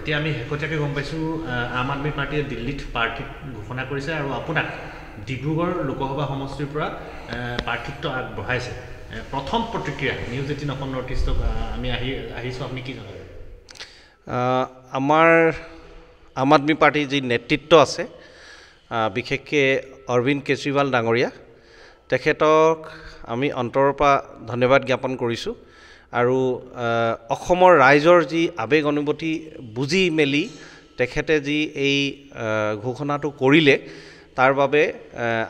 এতিয়া আমি শেহতীয়াকৈ গম পাইছোঁ আম আদমি পাৰ্টীয়ে দিল্লীত প্ৰাৰ্থী ঘোষণা কৰিছে আৰু আপোনাক ডিব্ৰুগড় লোকসভা সমষ্টিৰ পৰা প্ৰাৰ্থিত্ব আগবঢ়াইছে প্ৰথম প্ৰতিক্ৰিয়া নিউজ এইটিন অসম নৰ্থ ইষ্টক আমি আহি আহিছোঁ আপুনি কি জনাব আমাৰ আম আদমি পাৰ্টীৰ যি নেতৃত্ব আছে বিশেষকৈ অৰবিন্দ কেজৰিৱাল ডাঙৰীয়া তেখেতক আমি অন্তৰৰ পৰা ধন্যবাদ জ্ঞাপন কৰিছোঁ আৰু অসমৰ ৰাইজৰ যি আৱেগ অনুভূতি বুজি মেলি তেখেতে যি এই ঘোষণাটো কৰিলে তাৰ বাবে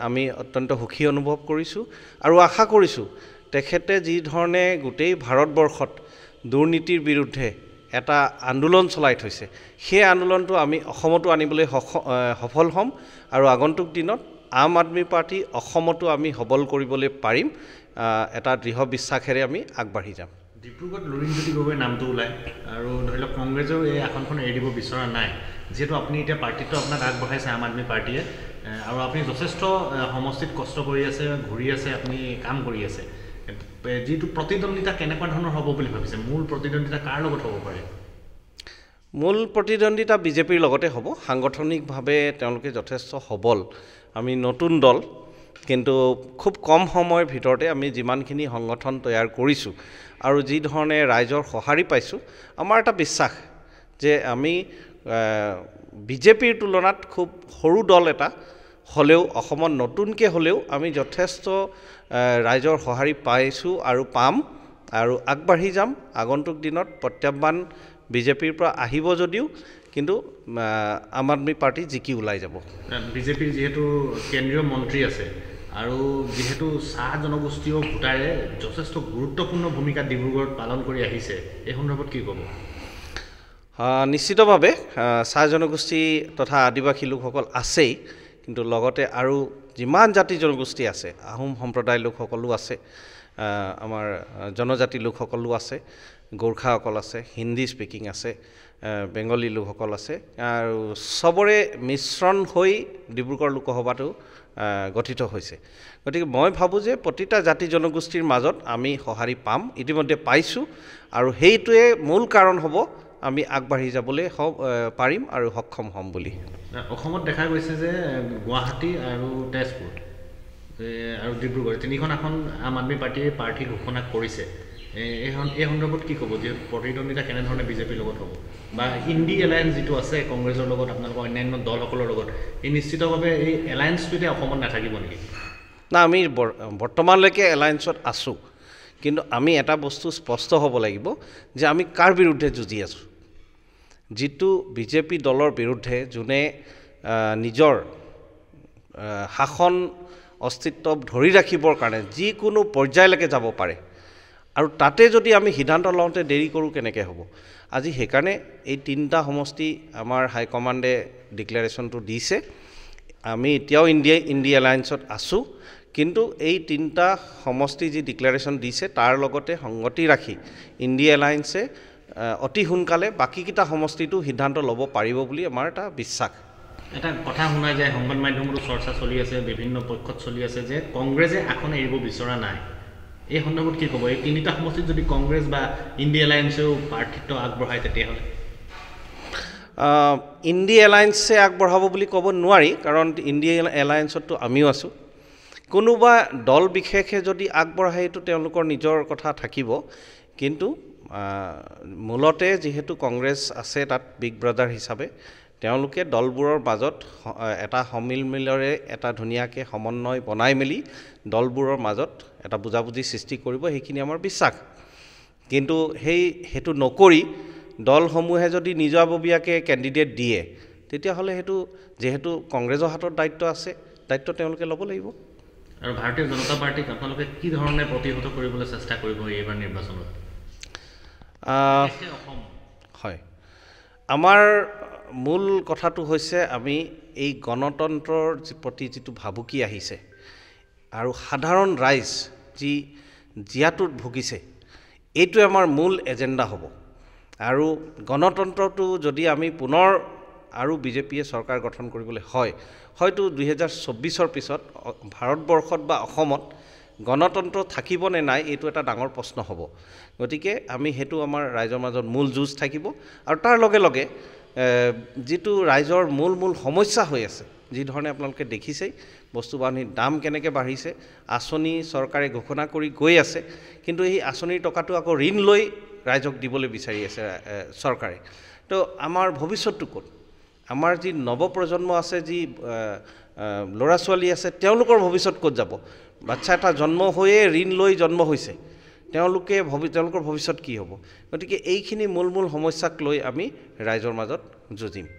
আমি অত্যন্ত সুখী অনুভৱ কৰিছোঁ আৰু আশা কৰিছোঁ তেখেতে যি ধৰণে গোটেই ভাৰতবৰ্ষত দুৰ্নীতিৰ বিৰুদ্ধে এটা আন্দোলন চলাই থৈছে সেই আন্দোলনটো আমি অসমতো আনিবলৈ সফল হ'ম আৰু আগন্তুক দিনত আম আদমি পাৰ্টী অসমতো আমি সবল কৰিবলৈ পাৰিম এটা দৃঢ় বিশ্বাসেৰে আমি আগবাঢ়ি যাম ডিব্ৰুগড়ত লুৰিণ জ্যোতি গগৈ নামটো ওলায় আৰু ধৰি লওক কংগ্ৰেছেও এই আসনখন এৰি দিব বিচৰা নাই যিহেতু আপুনি এতিয়া পাৰ্টিটো আপোনাক আগবঢ়াইছে আম আদমি পাৰ্টীয়ে আৰু আপুনি যথেষ্ট সমষ্টিত কষ্ট কৰি আছে ঘূৰি আছে আপুনি কাম কৰি আছে যিটো প্ৰতিদ্বন্দ্বিতা কেনেকুৱা ধৰণৰ হ'ব বুলি ভাবিছে মূল প্ৰতিদ্বন্দ্বিতা কাৰ লগত হ'ব পাৰে মূল প্ৰতিদ্বন্দ্বিতা বিজেপিৰ লগতে হ'ব সাংগঠনিকভাৱে তেওঁলোকে যথেষ্ট সবল আমি নতুন দল কিন্তু খুব কম সময়ৰ ভিতৰতে আমি যিমানখিনি সংগঠন তৈয়াৰ কৰিছোঁ আৰু যিধৰণে ৰাইজৰ সঁহাৰি পাইছোঁ আমাৰ এটা বিশ্বাস যে আমি বিজেপিৰ তুলনাত খুব সৰু দল এটা হ'লেও অসমত নতুনকৈ হ'লেও আমি যথেষ্ট ৰাইজৰ সঁহাৰি পাইছোঁ আৰু পাম আৰু আগবাঢ়ি যাম আগন্তুক দিনত প্ৰত্যাহ্বান বিজেপিৰ পৰা আহিব যদিও কিন্তু আম আদমি পাৰ্টি জিকি ওলাই যাব বিজেপিৰ যিহেতু কেন্দ্ৰীয় মন্ত্ৰী আছে আৰু যিহেতু চাহ জনগোষ্ঠীয় ভোটাৰে যথেষ্ট গুৰুত্বপূৰ্ণ ভূমিকা ডিব্ৰুগড়ত পালন কৰি আহিছে এই সন্দৰ্ভত কি ক'ব নিশ্চিতভাৱে চাহ জনগোষ্ঠী তথা আদিবাসী লোকসকল আছেই কিন্তু লগতে আৰু যিমান জাতি জনগোষ্ঠী আছে আহোম সম্প্ৰদায়ৰ লোকসকলো আছে আমাৰ জনজাতি লোকসকলো আছে গোৰ্খাসকল আছে হিন্দী স্পিকিং আছে বেংগলী লোকসকল আছে আৰু চবৰে মিশ্ৰণ হৈ ডিব্ৰুগড় লোকসভাটো গঠিত হৈছে গতিকে মই ভাবোঁ যে প্ৰতিটা জাতি জনগোষ্ঠীৰ মাজত আমি সঁহাৰি পাম ইতিমধ্যে পাইছোঁ আৰু সেইটোৱে মূল কাৰণ হ'ব আমি আগবাঢ়ি যাবলৈ পাৰিম আৰু সক্ষম হ'ম বুলি অসমত দেখা গৈছে যে গুৱাহাটী আৰু তেজপুৰ আৰু ডিব্ৰুগড় তিনিখন আসন আম আদমি পাৰ্টীয়ে প্ৰাৰ্থী ঘোষণা কৰিছে এই সন্দৰ্ভত কি ক'ব যিহেতু প্ৰতিদ্বন্দ্বিতা কেনেধৰণে বিজেপিৰ লগত হ'ব বা ইণ্ডি এলায়েঞ্চ যিটো আছে কংগ্ৰেছৰ লগত আপোনালোকৰ অন্যান্য দলসকলৰ লগত এই নিশ্চিতভাৱে এই এলায়েন্সটো এতিয়া অসমত নাথাকিব নেকি না আমি বৰ্তমানলৈকে এলায়েন্সত আছোঁ কিন্তু আমি এটা বস্তু স্পষ্ট হ'ব লাগিব যে আমি কাৰ বিৰুদ্ধে যুঁজি আছোঁ যিটো বিজেপি দলৰ বিৰুদ্ধে যোনে নিজৰ শাসন অস্তিত্ব ধৰি ৰাখিবৰ কাৰণে যিকোনো পৰ্যায়লৈকে যাব পাৰে আৰু তাতে যদি আমি সিদ্ধান্ত লওঁতে দেৰি কৰোঁ কেনেকৈ হ'ব আজি সেইকাৰণে এই তিনিটা সমষ্টি আমাৰ হাইকমাণ্ডে ডিক্লেৰেশ্যনটো দিছে আমি এতিয়াও ইণ্ডিয়া ইণ্ডিয়া এলায়েন্সত আছোঁ কিন্তু এই তিনিটা সমষ্টি যি ডিক্লেৰেশ্যন দিছে তাৰ লগতে সংগতি ৰাখি ইণ্ডিয়া এলায়েন্সে অতি সোনকালে বাকীকেইটা সমষ্টিতো সিদ্ধান্ত ল'ব পাৰিব বুলি আমাৰ এটা বিশ্বাস এটা কথা শুনা যায় সংবাদ মাধ্যমতো চৰ্চা চলি আছে বিভিন্ন পক্ষত চলি আছে যে কংগ্ৰেছে আসন এৰিব বিচৰা নাই এই সন্দৰ্ভত কি ক'ব এই তিনিটা সমষ্টিত যদি কংগ্ৰেছ বা ইণ্ডিয়া এলায়েঞ্চেও প্ৰাৰ্থিত্ব আগবঢ়ায় তেতিয়াহ'লে ইণ্ডিয়া এলায়েন্সে আগবঢ়াব বুলি ক'ব নোৱাৰি কাৰণ ইণ্ডিয়া এলায়েন্সততো আমিও আছোঁ কোনোবা দল বিশেষে যদি আগবঢ়ায় সেইটো তেওঁলোকৰ নিজৰ কথা থাকিব কিন্তু মূলতে যিহেতু কংগ্ৰেছ আছে তাত বিগ ব্ৰাদাৰ হিচাপে তেওঁলোকে দলবোৰৰ মাজত এটা সমিলমিলৰে এটা ধুনীয়াকৈ সমন্বয় বনাই মেলি দলবোৰৰ মাজত এটা বুজাবুজিৰ সৃষ্টি কৰিব সেইখিনি আমাৰ বিশ্বাস কিন্তু সেই সেইটো নকৰি দলসমূহে যদি নিজাববীয়াকৈ কেণ্ডিডেট দিয়ে তেতিয়াহ'লে সেইটো যিহেতু কংগ্ৰেছৰ হাতত দায়িত্ব আছে দায়িত্ব তেওঁলোকে ল'ব লাগিব আৰু ভাৰতীয় জনতা পাৰ্টীক আপোনালোকে কি ধৰণে প্ৰতিহত কৰিবলৈ চেষ্টা কৰিব এইবাৰ নিৰ্বাচনত হয় আমাৰ মূল কথাটো হৈছে আমি এই গণতন্ত্ৰৰ প্ৰতি যিটো ভাবুকি আহিছে আৰু সাধাৰণ ৰাইজ যি জীয়াটোত ভুগিছে এইটোৱে আমাৰ মূল এজেণ্ডা হ'ব আৰু গণতন্ত্ৰটো যদি আমি পুনৰ আৰু বিজেপিয়ে চৰকাৰ গঠন কৰিবলৈ হয় হয়তো দুহেজাৰ চৌব্বিছৰ পিছত ভাৰতবৰ্ষত বা অসমত গণতন্ত্ৰ থাকিব নে নাই এইটো এটা ডাঙৰ প্ৰশ্ন হ'ব গতিকে আমি সেইটো আমাৰ ৰাইজৰ মাজত মূল যুঁজ থাকিব আৰু তাৰ লগে লগে যিটো ৰাইজৰ মূল মূল সমস্যা হৈ আছে যিধৰণে আপোনালোকে দেখিছেই বস্তু বাহানীৰ দাম কেনেকৈ বাঢ়িছে আঁচনি চৰকাৰে ঘোষণা কৰি গৈ আছে কিন্তু এই আঁচনিৰ টকাটো আকৌ ঋণ লৈ ৰাইজক দিবলৈ বিচাৰি আছে চৰকাৰে তো আমাৰ ভৱিষ্যতটো ক'ত আমাৰ যি নৱপ্ৰজন্ম আছে যি ল'ৰা ছোৱালী আছে তেওঁলোকৰ ভৱিষ্যত ক'ত যাব বাচ্ছা এটা জন্ম হৈয়ে ঋণ লৈ জন্ম হৈছে তেওঁলোকে ভৱি তেওঁলোকৰ ভৱিষ্যত কি হ'ব গতিকে এইখিনি মূল মূল সমস্যাক লৈ আমি ৰাইজৰ মাজত যুঁজিম